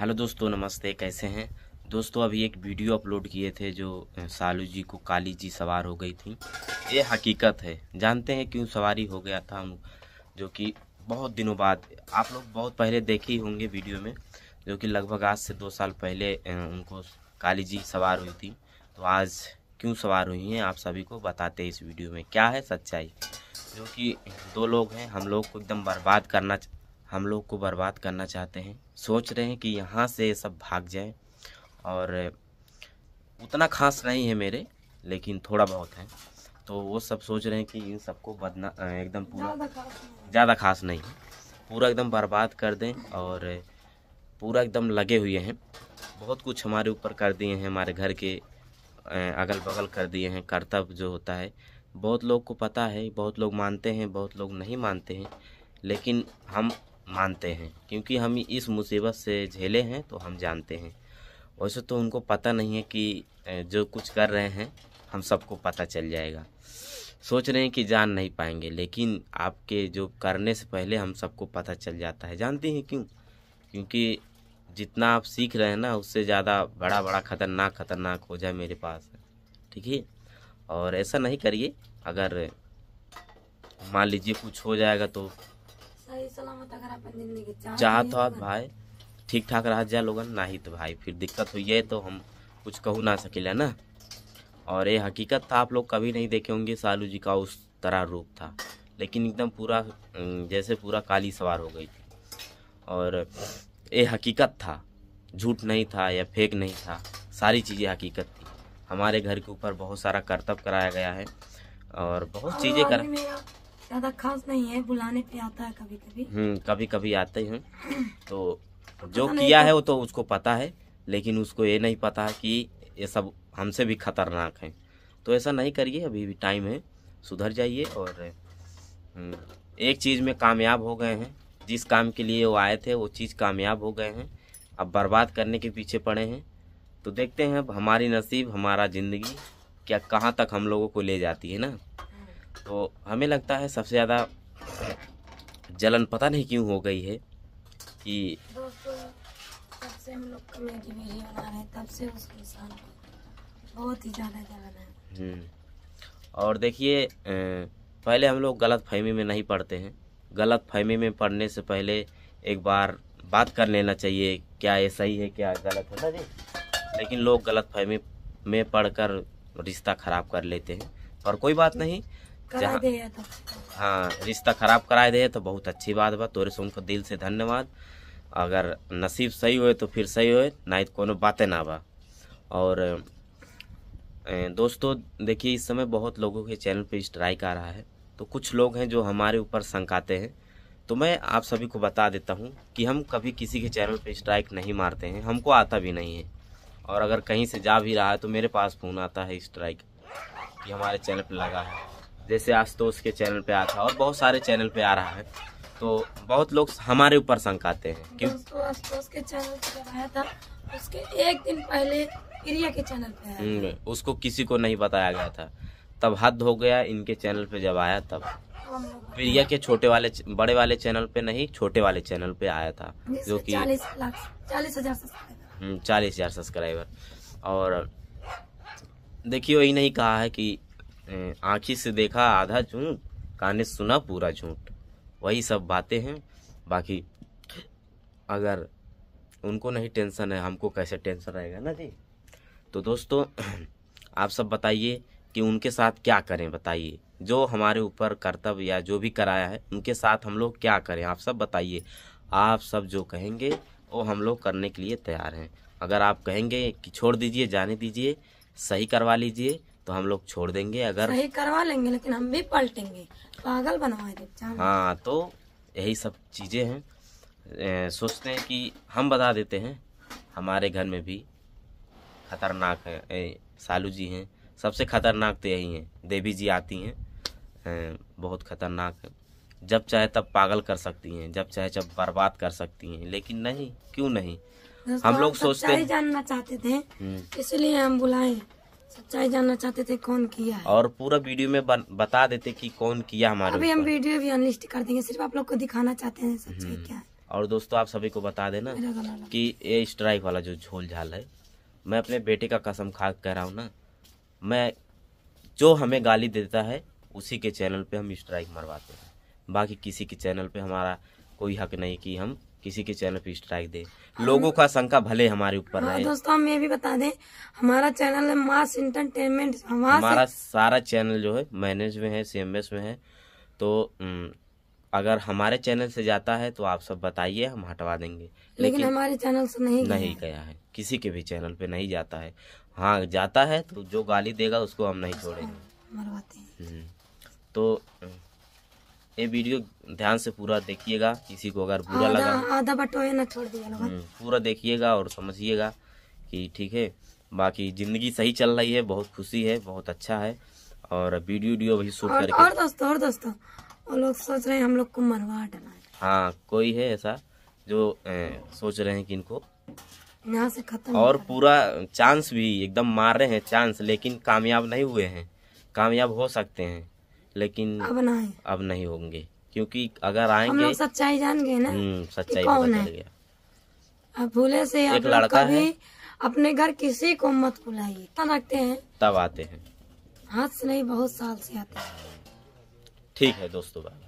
Hello दोस्तों नमस्ते कैसे हैं दोस्तों अभी एक वीडियो अपलोड किए थे जो सालू जी को काली जी सवार हो गई थी ये हकीकत है जानते हैं क्यों सवारी हो गया था हम जो कि बहुत दिनों बाद आप लोग बहुत पहले देखे ही होंगे वीडियो में जो कि लगभग आज से दो साल पहले उनको काली जी सवार हुई थी तो आज क्यों सवार हुई हैं आप सभी को बताते हैं इस वीडियो में क्या है सच्चाई जो कि दो लोग हैं हम लोग को एकदम बर्बाद करना हम लोग को बर्बाद करना चाहते हैं सोच रहे हैं कि यहाँ से सब भाग जाए और उतना खास नहीं है मेरे लेकिन थोड़ा बहुत है तो वो सब सोच रहे हैं कि इन सबको बदना एकदम पूरा ज़्यादा खास नहीं है पूरा एकदम बर्बाद कर दें और पूरा एकदम लगे हुए हैं बहुत कुछ हमारे ऊपर कर दिए हैं हमारे घर के अगल बगल कर दिए हैं कर्तव्य जो होता है बहुत लोग को पता है बहुत लोग मानते हैं बहुत लोग नहीं मानते हैं लेकिन हम मानते हैं क्योंकि हम इस मुसीबत से झेले हैं तो हम जानते हैं वैसे तो उनको पता नहीं है कि जो कुछ कर रहे हैं हम सबको पता चल जाएगा सोच रहे हैं कि जान नहीं पाएंगे लेकिन आपके जो करने से पहले हम सबको पता चल जाता है जानते हैं क्यों क्योंकि जितना आप सीख रहे हैं ना उससे ज़्यादा बड़ा बड़ा ख़तरनाक ख़तरनाक हो जाए मेरे पास ठीक है और ऐसा नहीं करिए अगर मान लीजिए कुछ हो जाएगा तो चाहत तो हो भाई ठीक ठाक रह जा लोगन ना ही तो भाई फिर दिक्कत हुई तो है तो हम कुछ कहू ना सकेला ना और ये हकीकत था आप लोग कभी नहीं देखे होंगे सालू जी का उस तरह रूप था लेकिन एकदम पूरा जैसे पूरा काली सवार हो गई थी और ये हकीकत था झूठ नहीं था या फेक नहीं था सारी चीज़ें हकीकत थी हमारे घर के ऊपर बहुत सारा कर्तव्य कराया गया है और बहुत चीज़ें कर ज्यादा खास नहीं है बुलाने पे आता है कभी कभी हम्म कभी कभी आते हैं तो जो किया है वो तो उसको पता है लेकिन उसको ये नहीं पता है कि ये सब हमसे भी खतरनाक है तो ऐसा नहीं करिए अभी भी टाइम है सुधर जाइए और हम्म, एक चीज़ में कामयाब हो गए हैं जिस काम के लिए वो आए थे वो चीज़ कामयाब हो गए हैं अब बर्बाद करने के पीछे पड़े हैं तो देखते हैं अब हमारी नसीब हमारा ज़िंदगी क्या कहाँ तक हम लोगों को ले जाती है ना तो हमें लगता है सबसे ज़्यादा जलन पता नहीं क्यों हो गई है कि बहुत ही ज़्यादा जलन है हम्म। और देखिए पहले हम लोग गलत फहमी में नहीं पढ़ते हैं गलत फहमी में पढ़ने से पहले एक बार बात कर लेना चाहिए क्या ये सही है क्या गलत है ना जी लेकिन लोग गलत फहमी में पढ़कर रिश्ता ख़राब कर लेते हैं और कोई बात नहीं जहाँ तो। हाँ रिश्ता खराब कराए दे तो बहुत अच्छी बात बा तोरे से उनको दिल से धन्यवाद अगर नसीब सही हुए तो फिर सही हुए ना तो कोनो बातें ना बा और दोस्तों देखिए इस समय बहुत लोगों के चैनल पे स्ट्राइक आ रहा है तो कुछ लोग हैं जो हमारे ऊपर संकाते हैं तो मैं आप सभी को बता देता हूँ कि हम कभी किसी के चैनल पे स्ट्राइक नहीं मारते हैं हमको आता भी नहीं है और अगर कहीं से जा भी रहा है तो मेरे पास फ़ोन आता है स्ट्राइक कि हमारे चैनल पर लगा है जैसे आशुतोष के चैनल पे आ रहा और बहुत सारे चैनल पे आ रहा है तो बहुत लोग हमारे ऊपर शंकाते हैं क्यों आशुतोष के चैनल पे लगाया था उसके एक दिन पहले प्रिया के चैनल पे आया हम्म, उसको किसी को नहीं बताया गया था तब हद हो गया इनके चैनल पे जब आया तब प्रिया के छोटे वाले बड़े वाले चैनल पे नहीं छोटे वाले चैनल पे आया था जो कि चालीस हजार चालीस हजार हम्म, सब्सक्राइबर और देखिए वही नहीं कहा है कि आँखी से देखा आधा झूठ काने सुना पूरा झूठ वही सब बातें हैं बाकी अगर उनको नहीं टेंशन है हमको कैसे टेंशन रहेगा ना जी तो दोस्तों आप सब बताइए कि उनके साथ क्या करें बताइए जो हमारे ऊपर कर्तव्य या जो भी कराया है उनके साथ हम लोग क्या करें आप सब बताइए आप सब जो कहेंगे वो हम लोग करने के लिए तैयार हैं अगर आप कहेंगे कि छोड़ दीजिए जाने दीजिए सही करवा लीजिए तो हम लोग छोड़ देंगे अगर सही करवा लेंगे लेकिन हम भी पलटेंगे पागल बनवाएंगे हाँ तो यही सब चीज़ें हैं सोचते हैं कि हम बता देते हैं हमारे घर में भी खतरनाक है सालू जी हैं सबसे खतरनाक तो यही हैं देवी जी आती हैं है, बहुत खतरनाक है जब चाहे तब पागल कर सकती हैं जब चाहे जब बर्बाद कर सकती हैं लेकिन नहीं क्यों नहीं हम लोग सोचते हैं जानना चाहते थे हम्म। इसलिए हम बुलाए सच्चाई जानना चाहते थे कौन किया और पूरा वीडियो में बता देते कि कौन किया हमारे अभी हम वीडियो भी अनलिस्ट कर देंगे सिर्फ आप लोग को दिखाना चाहते हैं सच्चाई हम्म। क्या है और दोस्तों आप सभी को बता देना कि ये स्ट्राइक वाला जो झोल झाल है मैं अपने बेटे का कसम खा कह रहा हूँ ना मैं जो हमें गाली देता है उसी के चैनल पर हम स्ट्राइक मरवाते हैं बाकी किसी के चैनल पर हमारा कोई हक नहीं कि हम किसी के चैनल पे स्ट्राइक दे लोगों का शंका भले हमारे ऊपर हाँ, दोस्तों हम ये भी बता दें हमारा चैनल है मास इंटरटेनमेंट हमारा सारा चैनल जो है मैनेज में है सी में है तो हम्म, अगर हमारे चैनल से जाता है तो आप सब बताइए हम हटवा देंगे लेकिन, लेकिन हमारे चैनल से नहीं नहीं गया है किसी के भी चैनल पे नहीं जाता है हाँ जाता है तो जो गाली देगा उसको हम नहीं छोड़ेंगे मरवाते हैं हम्म। ये वीडियो ध्यान से पूरा देखिएगा किसी को अगर बुरा लगा आधा बटोए ना छोड़ दिया हम्म, पूरा देखिएगा और समझिएगा कि ठीक है बाकी ज़िंदगी सही चल रही है बहुत खुशी है बहुत अच्छा है और वीडियो वीडियो भी शूट करके और दोस्तों और दोस्तों वो लोग सोच रहे हैं हम लोग को मरवा डाला हाँ कोई है ऐसा जो ए, सोच रहे हैं कि इनको यहाँ से खत्म और पूरा चांस भी एकदम मार रहे हैं चांस लेकिन कामयाब नहीं हुए हैं कामयाब हो सकते हैं लेकिन अब अब नहीं होंगे क्योंकि अगर आएंगे हम सच्चाई जान गए ना हम्म, सच्चाई कौन है गया। अब भूले से एक लड़का है अपने घर किसी को मत बुलाइए रखते हैं तब आते हैं हाथ से नहीं बहुत साल से आते हैं ठीक है दोस्तों बाय